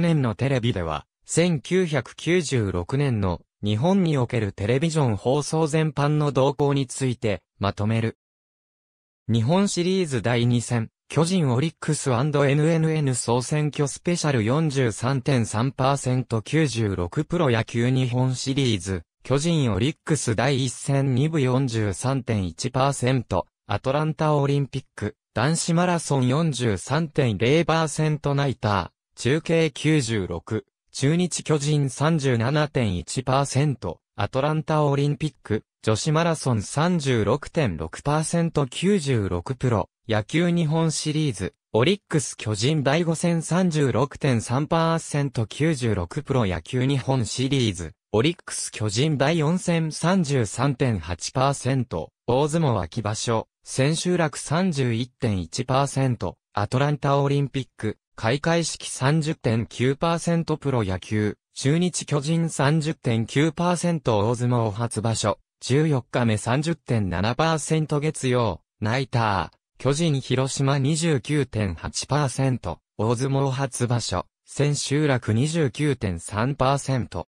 年のテレビでは、1996年の日本におけるテレビジョン放送全般の動向についてまとめる。日本シリーズ第2戦、巨人オリックス &NNN 総選挙スペシャル 43.3%96 プロ野球日本シリーズ、巨人オリックス第1戦2部43.1%、アトランタオリンピック、男子マラソン43.0%ナイター、中継96、中日巨人37.1%、アトランタオリンピック、女子マラソン 36.6%96 プロ、野球日本シリーズ、オリックス巨人第5戦 36.3%96 プロ野球日本シリーズ、オリックス巨人第4戦33.8%、大相撲秋場所、千秋楽31.1%、アトランタオリンピック、開会式30.9%プロ野球、中日巨人30.9%大相撲初場所、14日目30.7%月曜、ナイター、巨人広島29.8%、大相撲初場所、千秋楽29.3%。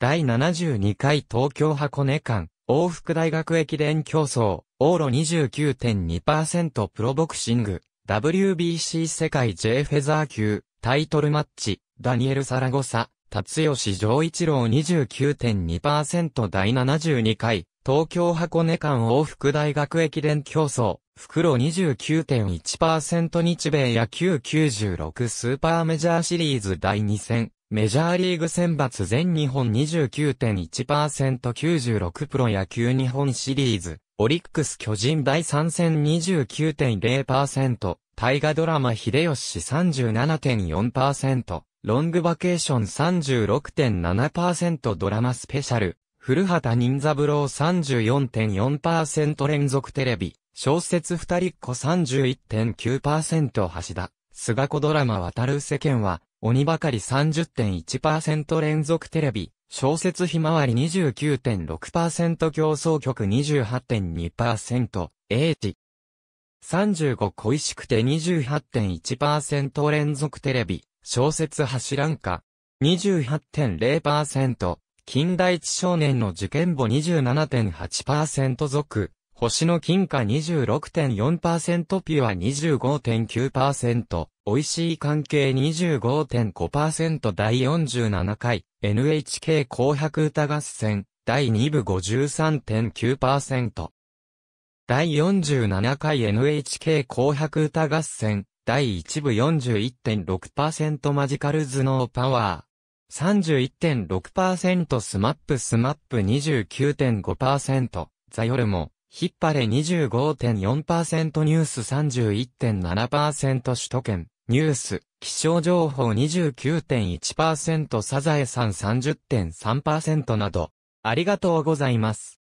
第72回東京箱根間、往復大学駅伝競争、往路29.2%プロボクシング、WBC 世界 J フェザー級タイトルマッチ、ダニエル・サラゴサ、達吉上一郎29.2%第72回、東京箱根間往復大学駅伝競争、袋29.1%日米野球96スーパーメジャーシリーズ第2戦、メジャーリーグ選抜全日本 29.1%96 プロ野球日本シリーズ、オリックス巨人第3戦29.0%、大河ドラマ秀吉37.4%、ロングバケーション36.7%ドラマスペシャル、古畑任三郎34.4%連続テレビ、小説二人っ子31.9%橋田、菅子ドラマ渡る世間は、鬼ばかり30.1%連続テレビ、小説ひまわり29.6%競争曲28.2%、英知。35恋しくて28.1%連続テレビ、小説走らんか。28.0%、近代一少年の受験簿27.8%続、星の金貨26.4%ピュア25.9%、美味しい関係25.5%第47回 NHK 紅白歌合戦第2部53.9%第47回 NHK 紅白歌合戦第1部41.6%マジカル頭脳パワー31.6%スマップスマップ29.5%ザヨルモヒッパレ25.4%ニュース31.7%首都圏、ニュース、気象情報29.1%サザエさん30.3%など、ありがとうございます。